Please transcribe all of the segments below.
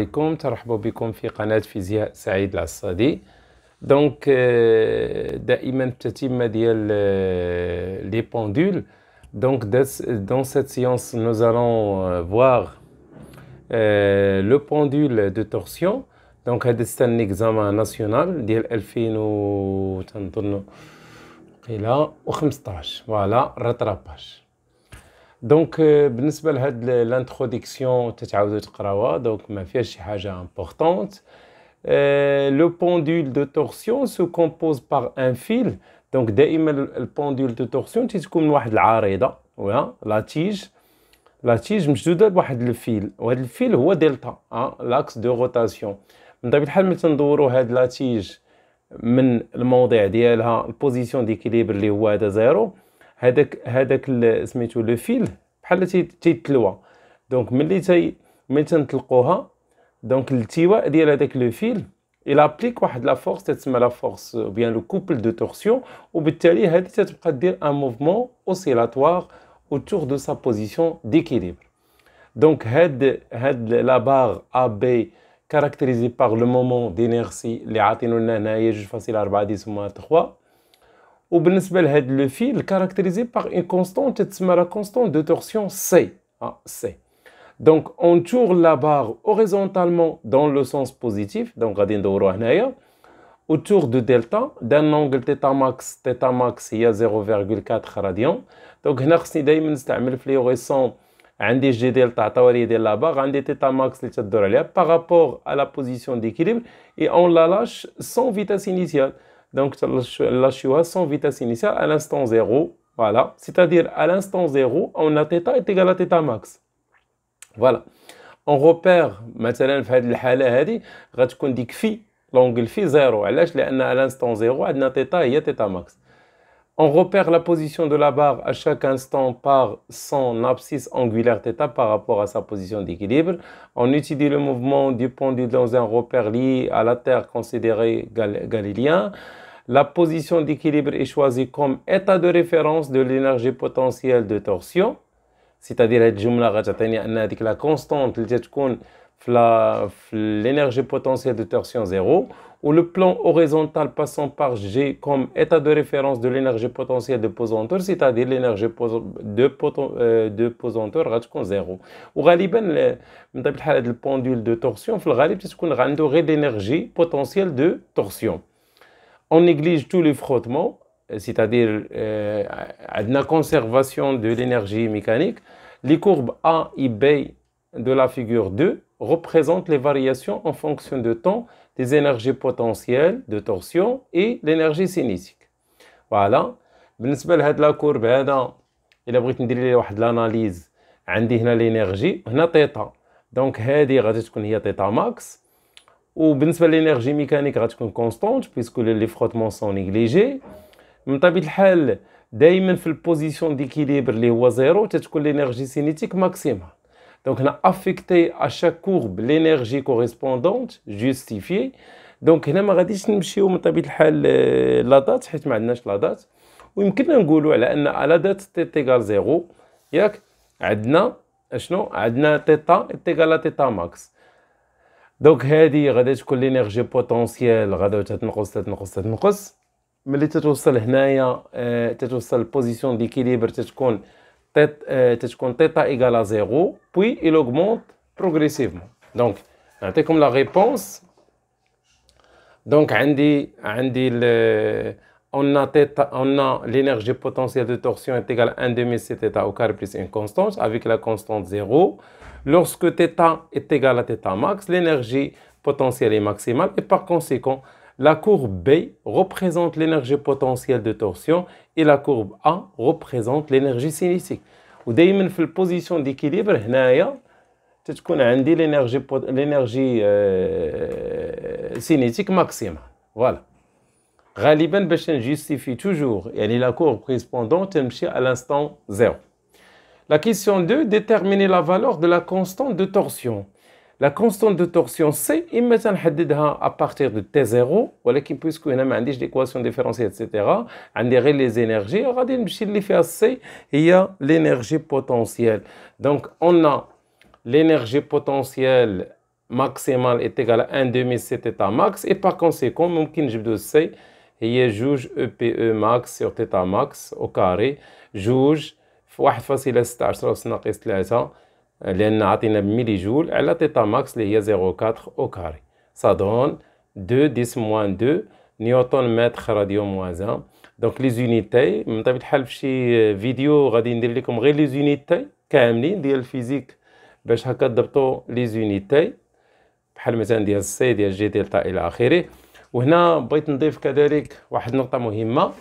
بكم ترحبوا بكم في قناة فيزياء سعيد العصادي دونك euh, دائما التتمة ديال لي بوندول دونك دون cette سيونس nous allons euh، voir euh, le pendule de دونك هذا ستان اكزامان ناسيونال ديال 2000 و تنظن قيلا و 15 فوالا راتراباج دونك euh, بالنسبه لهاد لانتروديكسيون تتعاودوا تقراوها دونك ما فيهاش شي حاجه امبورطونت لو بوندول دو تورسيون سو كومبوز بار ان فيل دونك دائما البوندول دو تورسيون تتكون من واحد العريضه ولا لا تيج مشدوده بواحد الفيل وهذا الفيل هو دلتا لاكس دو روتاسيون من طبيعه الحال ملي تندورو هاد تيج من الموضع ديالها البوزيسيون ديكيليبر اللي هو هذا زيرو هذاك هذاك سميتو لو فيل بحال تيتلوى دونك ملي تي ملي تنطلقوها دونك الالتواء ديال هذاك لو فيل الى ابليك واحد لا فورس تتسمى لا فورس او بيان لو كوبل دو تورسيون وبالتالي هذه تتبقى دير ان موفمون اوسيلاتوار autour de sa position d'équilibre. Donc هاد هاد لا بار ا بي caractérisée par le moment d'inertie اللي عاطينو لنا هنايا 2.4 ديسما 3 Au le fil caractérisé par une constante de torsion ah, c donc on tourne la barre horizontalement dans le sens positif donc autour de delta d'un angle θ max θ max 0,4 radian donc une acquis de le fléau delta à traverser de la barre max to the par rapport à la position d'équilibre et on la lâche sans vitesse initiale donc la choua sans vitesse initiale à l'instant 0. Voilà. C'est-à-dire à, l'instant 0, on a θ est égal à θ max. Voilà. On repère, مثلا في هذه on هذه غتكون que l'angle Phi في 0 علاش لأن à l'instant 0 on a θ et θ max. On repère la position de la barre à chaque instant par son abscisse angulaire θ par rapport à sa position d'équilibre. On utilise le mouvement du pendule dans un repère lié à la Terre considéré galiléen. La position d'équilibre est choisie comme état de référence de l'énergie potentielle de torsion. C'est-à-dire, la constante, l'énergie potentielle de torsion zéro où le plan horizontal passant par G comme état de référence de l'énergie potentielle de pesanteur, c'est-à-dire l'énergie de, posanteur, de pesanteur, zéro. Ou غالبا le pendule de torsion, في الغالب l'énergie potentielle de torsion. On néglige tous les frottements, c'est-à-dire euh, la conservation de l'énergie mécanique. Les courbes A et B de la figure 2 représentent les variations en fonction de temps les énergies potentielles de torsion et l'énergie cinétique. Voilà, pour cette courbe, si je veux donner une analyse, j'ai ici l'énergie, ici Theta, donc celle-ci est Theta max, et pour l'énergie mécanique, elle est constante, puisque les frottements sont négligés. Mais dans le cas de la position d'équilibre, qui est zéro, c'est l'énergie cinétique maximale. Donc, on a affecté à chaque courbe l'énergie correspondante justifiée. دونك هنا ما غاديش نمشيو من طبيعه الحال آه، لا دات حيت ما عندناش لا دات ويمكننا نقولوا على ان لا دات تي تيغال زيرو ياك عندنا اشنو عندنا تيتا تيغال تيتا ماكس دونك هذه غادي تكون لينيرجي بوتونسييل غادا تتنقص تتنقص تتنقص ملي تتوصل هنايا آه، تتوصل بوزيسيون ديكيليبر تتكون θ euh, égale à 0, puis il augmente progressivement. Donc, comme la réponse. Donc, on a, a l'énergie potentielle de torsion est égale à 1 demi au carré plus une constante avec la constante 0. Lorsque θ est égal à θ max, l'énergie potentielle est maximale et par conséquent, la courbe B représente l'énergie potentielle de torsion et la courbe A représente l'énergie cinétique. position d'équilibre dans la position d'équilibre, عندي l'énergie l'énergie cinétique euh, maximale. Voilà. غالبا باش نجيستيفي توجور يعني la courbe à l'instant 0. La question 2 déterminer la valeur de la constante de torsion la constante de torsion C, il me à partir de T0, voilà qui puisque il y a une équation différenciée, etc. On dirait les énergies, on va dire C, il y a l'énergie potentielle. Donc on a l'énergie potentielle maximale est égale à 1 demi cet t max, et par conséquent, on peut dire C, il y juge EPE e max sur t max au carré, juge, 1 facile à 3 لأن عطينا بميلي جول على تيتا ماكس اللي هي 0.4 أو كاري صادون 2 10 موان 2 نيوتن متر راديو موان 1 دونك لي زونيتي من طبيعة الحال في شي فيديو غادي ندير لكم غير لي زونيتي كاملين ديال الفيزيك باش هكا تضبطوا لي زونيتي بحال مثلا ديال السي ديال جي دلتا إلى آخره وهنا بغيت نضيف كذلك واحد النقطة مهمة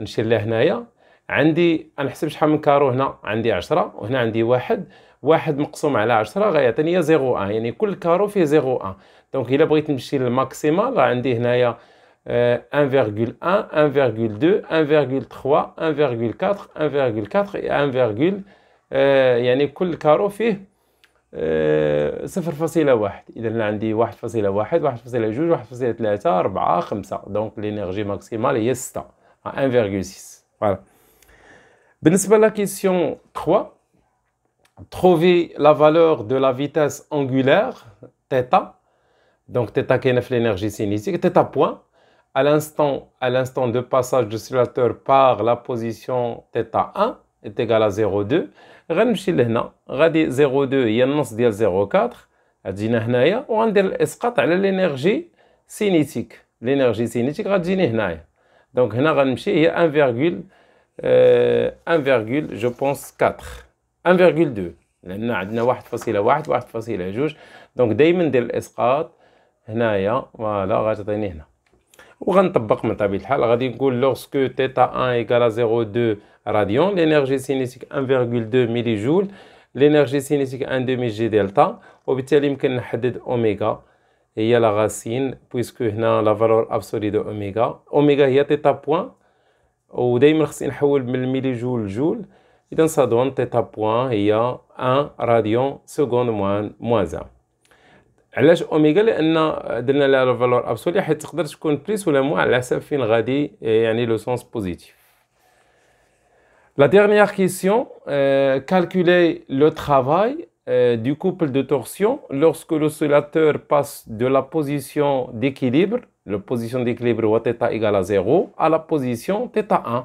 نشير لها هنايا عندي نحسب شحال من كارو هنا عندي عشرة وهنا عندي واحد واحد مقسوم على 10 غيعطيني ان يعني كل كارو فيه ان دونك الا بغيت نمشي للماكسيمال راه عندي هنايا 1.1 1.2 1.3 1.4 1.4 1.4 يعني كل كارو فيه آه، صفر فاصلة واحد إذا عندي واحد فاصلة واحد واحد فاصلة جوج واحد فاصلة ثلاثة أربعة خمسة دونك لينيرجي ماكسيمال هي ستة 1.6 فوالا بالنسبة لا كيسيون 3 trouver la valeur de la vitesse angulaire, Theta donc Theta qui est l'énergie cinétique, Theta point, à l'instant, à l'instant de passage de oscillateur par la position Theta 1 est égal à 0,2. غنمشي لهنا غادي 0,2 هي النص ديال 0,4 غتجينا هنايا وغندير الاسقاط على لينيرجي سينيتيك لينيرجي سينيتيك غتجيني هنايا دونك هنا غنمشي هي 1, euh, 1, je pense 4 1.2 لان عندنا 1.1 1.2 دونك دائما ندير الاسقاط هنايا فوالا غتعطيني هنا وغنطبق من طبيعه الحال غادي نقول لوغسكو تيتا 1 ايكال 0.2 راديون لينيرجي سينيتيك 1.2 ميلي جول لينيرجي سينيتيك 1 دومي جي دلتا وبالتالي يمكن نحدد اوميغا هي لا غاسين بويسكو هنا لا فالور ابسولي دو اوميغا اوميغا هي تيتا بوان ودائما خصني نحول من الميلي جول لجول Et dans ça donne θ point, il y a 1 radian seconde moins, 1. علاش اوميغا لان درنا La dernière question, euh, calculer le travail euh, du couple de torsion lorsque l'oscillateur passe de la position d'équilibre, la position d'équilibre θ égale à 0, à la position θ1.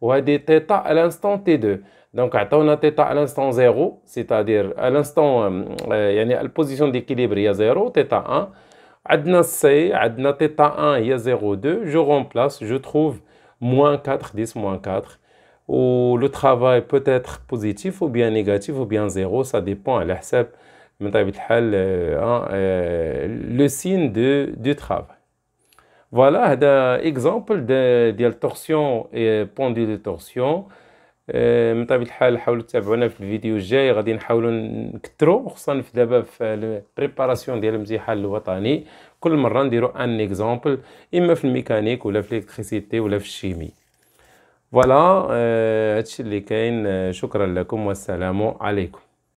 ou à θ à l'instant T2. Donc, on a θ à l'instant 0, c'est-à-dire à, l'instant, يعني euh, euh, la position d'équilibre, il y a 0, θ1. Adna C, θ1, il y a 0,2. Je remplace, je trouve moins 4, 10, moins 4. Ou le travail peut être positif ou bien négatif ou bien 0, ça dépend à l'ahsab, e euh, hein, le signe du travail. فوالا هذا اكزامبل ديال تورسيون بون دو تورسيون من طبيعه الحال حاولوا تتابعونا في الفيديو الجاي غادي نحاولوا نكثروا خصوصا في دابا في البريباراسيون ديال الامتحان الوطني كل مره نديروا ان اكزامبل اما في الميكانيك ولا في الالكتريسيتي ولا في الشيمي فوالا آه، هادشي اللي كاين آه، شكرا لكم والسلام عليكم